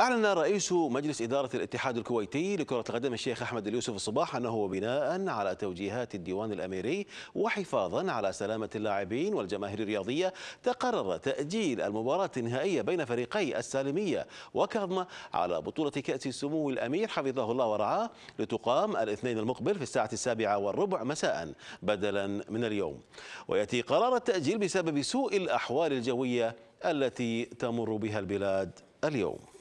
أعلن رئيس مجلس إدارة الاتحاد الكويتي لكرة القدم الشيخ أحمد اليوسف الصباح أنه بناء على توجيهات الديوان الأميري وحفاظا على سلامة اللاعبين والجماهير الرياضية تقرر تأجيل المباراة النهائية بين فريقي السالمية وكاظمة على بطولة كأس سمو الأمير حفظه الله ورعاه لتقام الاثنين المقبل في الساعة السابعة والربع مساء بدلا من اليوم ويأتي قرار التأجيل بسبب سوء الأحوال الجوية التي تمر بها البلاد اليوم